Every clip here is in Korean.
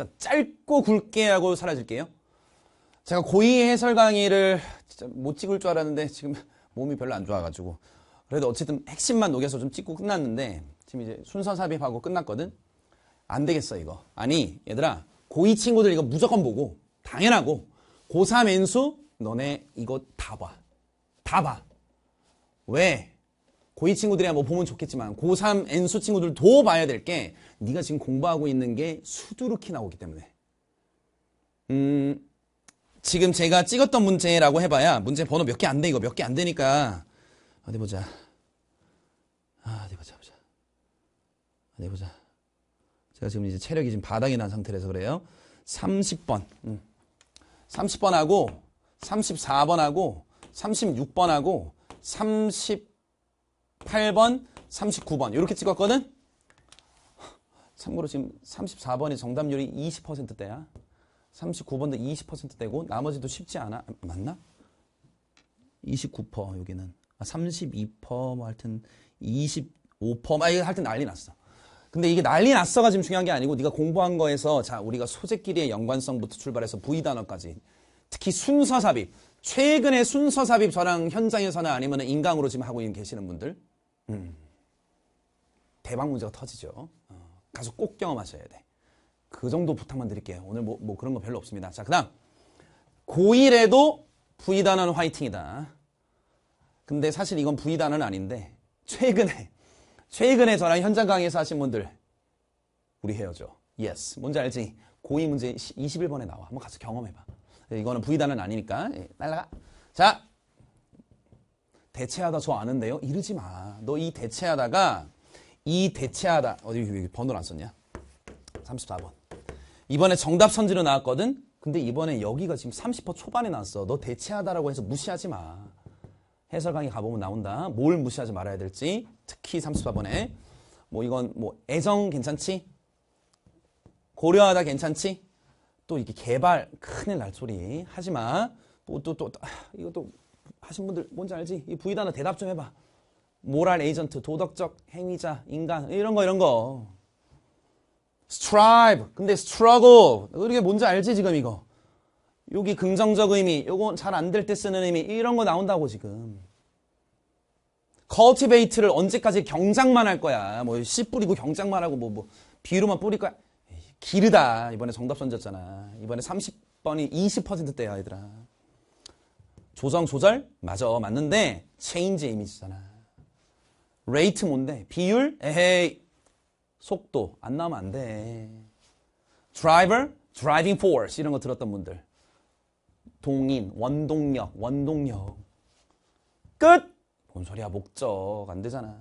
자, 짧고 굵게 하고 사라질게요. 제가 고2 해설 강의를 못 찍을 줄 알았는데 지금 몸이 별로 안 좋아가지고 그래도 어쨌든 핵심만 녹여서 좀 찍고 끝났는데 지금 이제 순서 삽입하고 끝났거든. 안 되겠어 이거. 아니 얘들아 고2 친구들 이거 무조건 보고 당연하고 고3 엔수 너네 이거 다 봐. 다 봐. 왜? 고2 친구들이 야뭐 보면 좋겠지만 고3 N수 친구들도 봐야 될 게 네가 지금 공부하고 있는 게 수두룩히 나오기 때문에 음 지금 제가 찍었던 문제라고 해봐야 문제 번호 몇 개 안 돼 이거 몇 개 안 되니까 어디 보자 아, 어디 보자 보자 어디 보자 제가 지금 이제 체력이 지금 바닥이 난 상태라서 그래요 30번 음. 30번하고 34번하고 36번하고 30 8번, 39번 이렇게 찍었거든? 참고로 지금 34번이 정답률이 20%대야. 39번도 20%대고 나머지도 쉽지 않아. 아, 맞나? 29% 여기는. 아, 32%뭐 하여튼 25%막 아, 하여튼 난리 났어. 근데 이게 난리 났어가 지금 중요한 게 아니고 네가 공부한 거에서 자 우리가 소재끼리의 연관성부터 출발해서 부위 단어까지 특히 순서 삽입 최근에 순서 삽입 저랑 현장에서나 아니면 인강으로 지금 하고 계시는 분들 음, 대박 문제가 터지죠. 어, 가서 꼭 경험하셔야 돼. 그 정도 부탁만 드릴게요. 오늘 뭐, 뭐 그런 거 별로 없습니다. 자, 그 다음. 고1에도 V단어는 화이팅이다. 근데 사실 이건 V단어는 아닌데, 최근에, 최근에 저랑 현장 강의에서 하신 분들, 우리 헤어져. Yes. 뭔지 알지? 고2 문제 21번에 나와. 한번 가서 경험해봐. 이거는 V단어는 아니니까. 예, 날라가. 자, 대체하다 저 아는데요. 이러지 마. 너 이 대체하다가 이 대체하다. 어디 번호를 안 썼냐? 34번. 이번에 정답 선지로 나왔거든? 근데 이번에 여기가 지금 30% 초반에 나왔어. 너 대체하다라고 해서 무시하지 마. 해설 강의 가보면 나온다. 뭘 무시하지 말아야 될지. 특히 34번에. 뭐 이건 뭐 애정 괜찮지? 고려하다 괜찮지? 또 이렇게 개발 큰일 날 소리 하지 마. 또또 뭐 또, 또, 또 아, 이것도 하신 분들 뭔지 알지? 이 부의 단어 대답 좀 해봐. 모랄 에이전트, 도덕적 행위자, 인간 이런 거 이런 거. strive 근데 struggle 이게 뭔지 알지 지금 이거. 여기 긍정적 의미, 요건 잘 안 될 때 쓰는 의미 이런 거 나온다고 지금. cultivate를 언제까지 경작만 할 거야. 뭐 씨 뿌리고 경작만 하고 뭐뭐 뭐, 뭐 비료만 뿌릴 거야. 길르다 이번에 정답 선졌잖아. 이번에 30번이 20%대야 얘들아. 조정 조절? 맞아 맞는데 체인지 이미지잖아. 레이트 뭔데? 비율? 에헤이. 속도 안 나오면 안 돼. 드라이버? 드라이빙 포스 이런 거 들었던 분들. 동인, 원동력, 원동력. 끝! 뭔 소리야 목적 안 되잖아.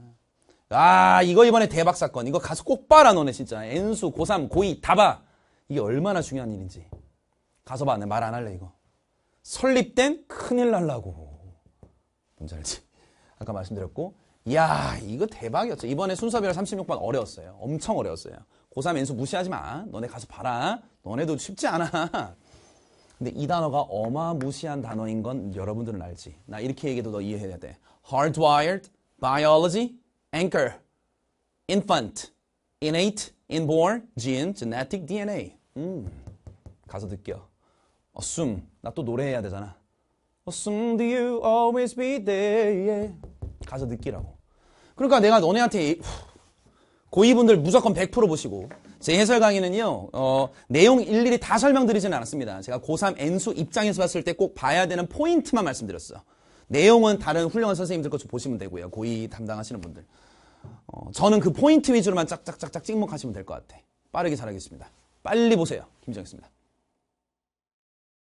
아 이거 이번에 대박 사건. 이거 가서 꼭 봐라 너네 진짜. 엔수, 고3, 고2 다 봐. 이게 얼마나 중요한 일인지. 가서 봐. 내 말 안 할래 이거. 설립된 큰일 날라고. 뭔지 알지? 아까 말씀드렸고, 이야, 이거 대박이었죠. 이번에 순서별 36번 어려웠어요. 엄청 어려웠어요. 고3 연수 무시하지 마. 너네 가서 봐라. 너네도 쉽지 않아. 근데 이 단어가 어마무시한 단어인 건 여러분들은 알지. 나 이렇게 얘기해도 너 이해해야 돼. hardwired, biology, anchor, infant, innate, inborn, gene, genetic, DNA. 음, 가서 느껴. 어 s 나또 노래해야 되잖아 어 s s u m e d you always be there yeah. 가서 느끼라고 그러니까 내가 너네한테 고이분들 무조건 100% 보시고 제 해설 강의는요 어, 내용 일일이 다 설명드리지는 않았습니다 제가 고3 N수 입장에서 봤을 때 꼭 봐야 되는 포인트만 말씀드렸어요 내용은 다른 훌륭한 선생님들 것좀 보시면 되고요 고2 담당하시는 분들 어, 저는 그 포인트 위주로만 짝짝짝짝 찍목하시면 될 것 같아 빠르게 잘하겠습니다 빨리 보세요 김정희입니다